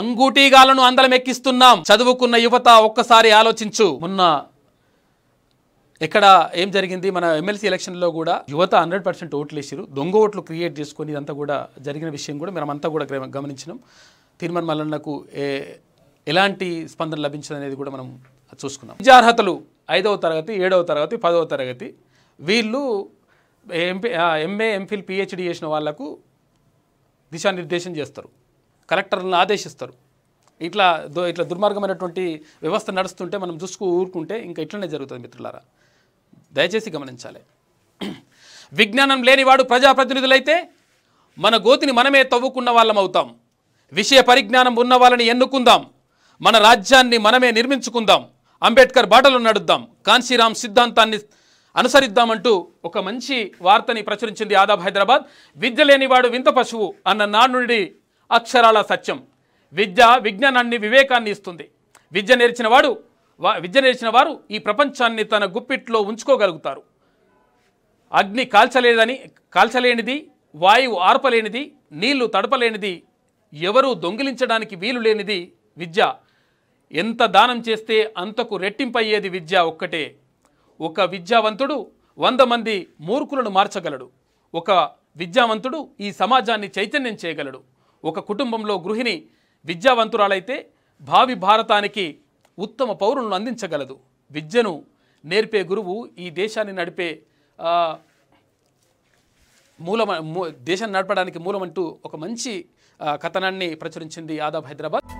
అంగూటీగాలను అందలం ఎక్కిస్తున్నాం చదువుకున్న యువత ఒక్కసారి ఆలోచించు మొన్న ఇక్కడ ఏం జరిగింది మన ఎమ్మెల్సీ ఎలక్షన్లో కూడా యువత హండ్రెడ్ పర్సెంట్ ఓట్లు వేసారు దొంగ ఓట్లు క్రియేట్ చేసుకుని ఇదంతా కూడా జరిగిన విషయం కూడా మనమంతా కూడా గమనించినాం తీర్మాన్ మల్లన్నకు ఎలాంటి స్పందన లభించింది అనేది కూడా మనం చూసుకున్నాం విద్యార్హతలు ఐదవ తరగతి ఏడవ తరగతి పదవ తరగతి వీళ్ళు ఎంపీ ఎంఏ ఎంఫిల్ పిహెచ్డి చేసిన వాళ్లకు దిశానిర్దేశం చేస్తారు కలెక్టర్లను ఆదేశిస్తారు ఇట్లా ఇట్లా దుర్మార్గమైనటువంటి వ్యవస్థ నడుస్తుంటే మనం చూసుకు ఊరుకుంటే ఇంకా ఇట్లనే జరుగుతుంది మిత్రులారా దయచేసి గమనించాలి విజ్ఞానం లేనివాడు ప్రజాప్రతినిధులైతే మన గోతిని మనమే తవ్వుకున్న వాళ్ళం అవుతాం విషయ పరిజ్ఞానం ఉన్న వాళ్ళని ఎన్నుకుందాం మన రాజ్యాన్ని మనమే నిర్మించుకుందాం అంబేద్కర్ బాటలు నడుద్దాం కాన్సీరామ్ సిద్ధాంతాన్ని అనుసరిద్దామంటూ ఒక మంచి వార్తని ప్రచురించింది ఆదాబ్ హైదరాబాద్ విద్య లేనివాడు వింత పశువు అన్న నానుడి అక్షరాల సత్యం విద్య విజ్ఞానాన్ని వివేకాన్ని ఇస్తుంది విద్య నేర్చిన వాడు విద్య నేర్చిన వారు ఈ ప్రపంచాన్ని తన గుప్పిట్లో ఉంచుకోగలుగుతారు అగ్ని కాల్చలేదని కాల్చలేనిది వాయువు ఆర్పలేనిది నీళ్లు తడపలేనిది ఎవరూ దొంగిలించడానికి వీలు లేనిది విద్య ఎంత దానం చేస్తే అంతకు రెట్టింపయ్యేది విద్య ఒక్కటే ఒక విద్యావంతుడు వంద మంది మూర్ఖులను మార్చగలడు ఒక విద్యావంతుడు ఈ సమాజాన్ని చైతన్యం చేయగలడు ఒక కుటుంబంలో గృహిణి విద్యావంతురాలైతే భావి భారతానికి ఉత్తమ పౌరులను అందించగలదు విద్యను నేర్పే గురువు ఈ దేశాన్ని నడిపే మూల దేశాన్ని నడపడానికి మూలమంటూ ఒక మంచి కథనాన్ని ప్రచురించింది ఆదాబ్ హైదరాబాద్